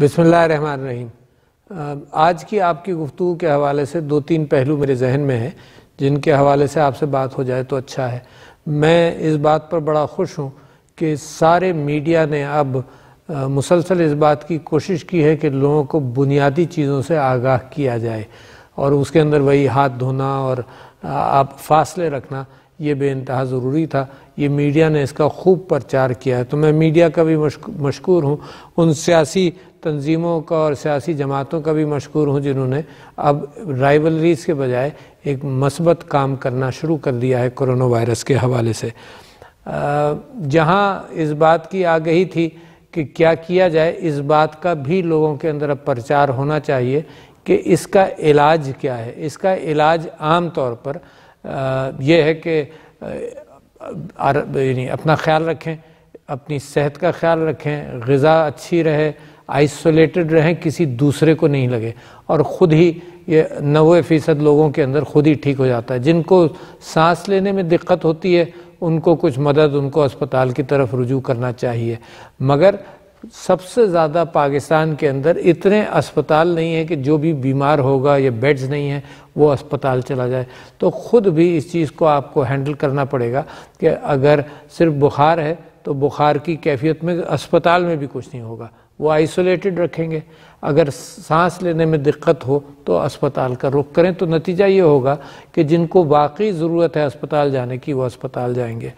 बिसमीम आज की आपकी गुफ्तु के हवाले से दो तीन पहलू मेरे जहन में हैं जिनके हवाले से आपसे बात हो जाए तो अच्छा है मैं इस बात पर बड़ा खुश हूँ कि सारे मीडिया ने अब मुसलसल इस बात की कोशिश की है कि लोगों को बुनियादी चीज़ों से आगाह किया जाए और उसके अंदर वही हाथ धोना और आप फासले रखना ये बेानतहा ज़रूरी था ये मीडिया ने इसका खूब प्रचार किया है तो मैं मीडिया का भी मशकूर हूँ उन सियासी तंजीमों का और सियासी जमातों का भी मशहूर हूँ जिन्होंने अब राइवलरीज़ के बजाय एक मस्बत काम करना शुरू कर दिया है कोरोना वायरस के हवाले से जहाँ इस बात की आगही थी कि क्या किया जाए इस बात का भी लोगों के अंदर अब प्रचार होना चाहिए कि इसका इलाज क्या है इसका इलाज आम तौर पर यह है कि अपना ख्याल रखें अपनी सेहत का ख्याल रखें गज़ा अच्छी रहे आइसोलेटेड रहें किसी दूसरे को नहीं लगे और ख़ुद ही ये नबे फ़ीसद लोगों के अंदर खुद ही ठीक हो जाता है जिनको सांस लेने में दिक्कत होती है उनको कुछ मदद उनको अस्पताल की तरफ रुजू करना चाहिए मगर सबसे ज़्यादा पाकिस्तान के अंदर इतने अस्पताल नहीं हैं कि जो भी बीमार होगा या बेड्स नहीं हैं वो अस्पताल चला जाए तो ख़ुद भी इस चीज़ को आपको हैंडल करना पड़ेगा कि अगर सिर्फ बुखार है तो बुखार की कैफियत में अस्पताल में भी कुछ नहीं होगा वो आइसोलेटेड रखेंगे अगर सांस लेने में दिक्कत हो तो अस्पताल का रुख करें तो नतीजा ये होगा कि जिनको वाकई ज़रूरत है अस्पताल जाने की वो अस्पताल जाएंगे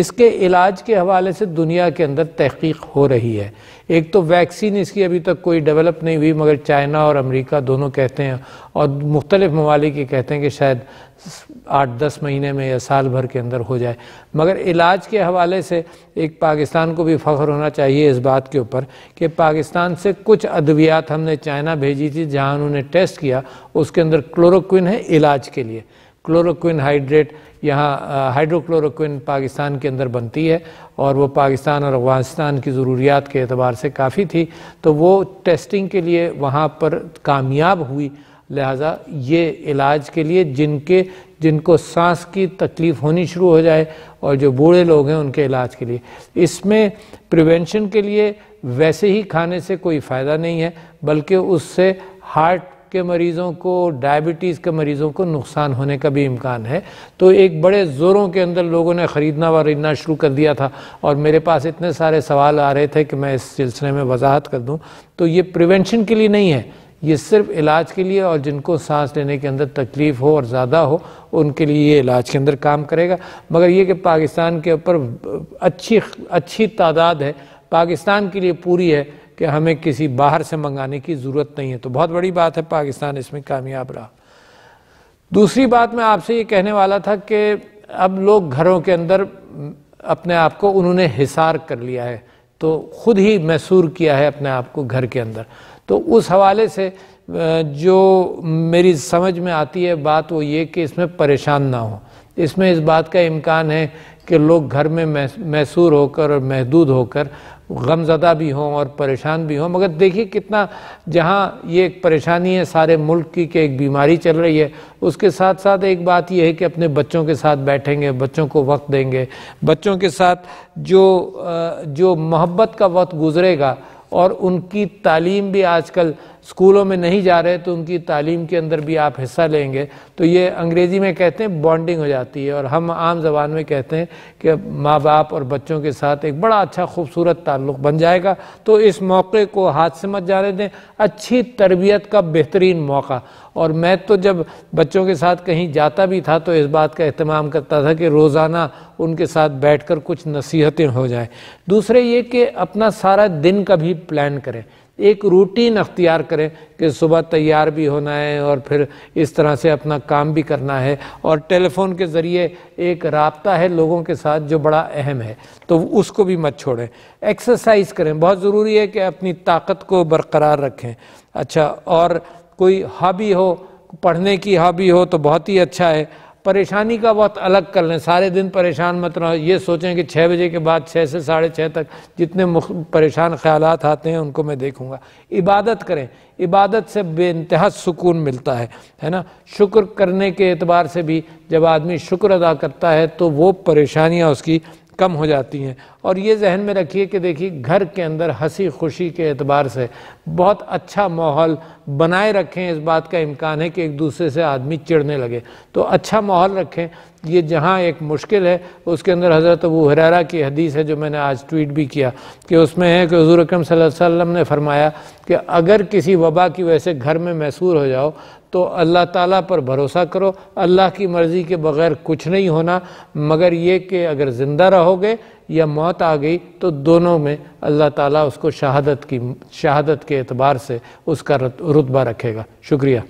इसके इलाज के हवाले से दुनिया के अंदर तहकीक हो रही है एक तो वैक्सीन इसकी अभी तक कोई डेवलप नहीं हुई मगर चाइना और अमेरिका दोनों कहते हैं और मुख्तलिफ ममालिक कहते हैं कि शायद आठ दस महीने में या साल भर के अंदर हो जाए मगर इलाज के हवाले से एक पाकिस्तान को भी फ़ख्र होना चाहिए इस बात के ऊपर कि पाकिस्तान से कुछ अद्वियात साथ हमने चाइना भेजी थी जहाँ उन्होंने टेस्ट किया उसके अंदर क्लोरोक्विन है इलाज के लिए क्लोरोक्विन हाइड्रेट यहाँ हाइड्रोक्लोरोक्विन पाकिस्तान के अंदर बनती है और वो पाकिस्तान और अफगानिस्तान की ज़रूरियात के अतबार से काफ़ी थी तो वो टेस्टिंग के लिए वहाँ पर कामयाब हुई लिहाजा ये इलाज के लिए जिनके जिनको सांस की तकलीफ होनी शुरू हो जाए और जो बूढ़े लोग हैं उनके इलाज के लिए इसमें प्रिवेंशन के लिए वैसे ही खाने से कोई फ़ायदा नहीं है बल्कि उससे हार्ट के मरीज़ों को डायबिटीज़ के मरीज़ों को नुकसान होने का भी इम्कान है तो एक बड़े ज़ोरों के अंदर लोगों ने ख़रीदना वरीदना शुरू कर दिया था और मेरे पास इतने सारे सवाल आ रहे थे कि मैं इस सिलसिले में वजाहत कर दूँ तो ये प्रिवेंशन के लिए नहीं है ये सिर्फ इलाज के लिए और जिनको सांस लेने के अंदर तकलीफ़ हो और ज़्यादा हो उनके लिए ये इलाज के अंदर काम करेगा मगर ये कि पाकिस्तान के ऊपर अच्छी अच्छी तादाद है पाकिस्तान के लिए पूरी है कि हमें किसी बाहर से मंगाने की ज़रूरत नहीं है तो बहुत बड़ी बात है पाकिस्तान इसमें कामयाब रहा दूसरी बात मैं आपसे ये कहने वाला था कि अब लोग घरों के अंदर अपने आप को उन्होंने हिसार कर लिया है तो खुद ही मैसूर किया है अपने आप को घर के अंदर तो उस हवाले से जो मेरी समझ में आती है बात वो ये कि इसमें परेशान ना हो इसमें इस बात का इम्कान है कि लोग घर में मैसूर होकर और महदूद होकर गमजदा भी हों और परेशान भी हों मगर देखिए कितना जहाँ ये एक परेशानी है सारे मुल्क की कि एक बीमारी चल रही है उसके साथ साथ एक बात यह है कि अपने बच्चों के साथ बैठेंगे बच्चों को वक्त देंगे बच्चों के साथ जो जो मोहब्बत का वक्त गुजरेगा और उनकी तालीम भी आजकल स्कूलों में नहीं जा रहे तो उनकी तालीम के अंदर भी आप हिस्सा लेंगे तो ये अंग्रेज़ी में कहते हैं बॉन्डिंग हो जाती है और हम आम जबान में कहते हैं कि माँ बाप और बच्चों के साथ एक बड़ा अच्छा खूबसूरत ताल्लुक बन जाएगा तो इस मौके को हाथ से मत जाने दें अच्छी तरबियत का बेहतरीन मौका और मैं तो जब बच्चों के साथ कहीं जाता भी था तो इस बात का अहतमाम करता था कि रोज़ाना उनके साथ बैठकर कुछ नसीहतें हो जाएं दूसरे ये कि अपना सारा दिन का भी प्लान करें एक रूटीन अख्तियार करें कि सुबह तैयार भी होना है और फिर इस तरह से अपना काम भी करना है और टेलीफोन के ज़रिए एक रबता है लोगों के साथ जो बड़ा अहम है तो उसको भी मत छोड़ें एक्सरसाइज करें बहुत ज़रूरी है कि अपनी ताकत को बरकरार रखें अच्छा और कोई हॉबी हो पढ़ने की हॉबी हो तो बहुत ही अच्छा है परेशानी का वक्त अलग कर लें सारे दिन परेशान मत रहो ये सोचें कि छः बजे के बाद छः से साढ़े छः तक जितने परेशान ख्याल आते हैं उनको मैं देखूँगा इबादत करें इबादत से बेानतहा सुकून मिलता है है ना शुक्र करने के एतबार से भी जब आदमी शुक्र अदा करता है तो वो परेशानियाँ उसकी कम हो जाती हैं और ये जहन में रखिए कि देखिए घर के अंदर हंसी खुशी के एतबार से बहुत अच्छा माहौल बनाए रखें इस बात का इम्कान है कि एक दूसरे से आदमी चिड़ने लगे तो अच्छा माहौल रखें ये जहाँ एक मुश्किल है उसके अंदर हज़रत अबू हरारा की हदीस है जो मैंने आज ट्वीट भी किया कि उसमें है कि हजूर अक्रम सल्लम ने फरमाया कि अगर किसी वबा की वजह से घर में मैसूर हो जाओ तो अल्लाह ताला पर भरोसा करो अल्लाह की मर्ज़ी के बगैर कुछ नहीं होना मगर ये कि अगर ज़िंदा रहोगे या मौत आ गई तो दोनों में अल्लाह ताला उसको शहादत की शहादत के अतबार से उसका रुतबा रखेगा शुक्रिया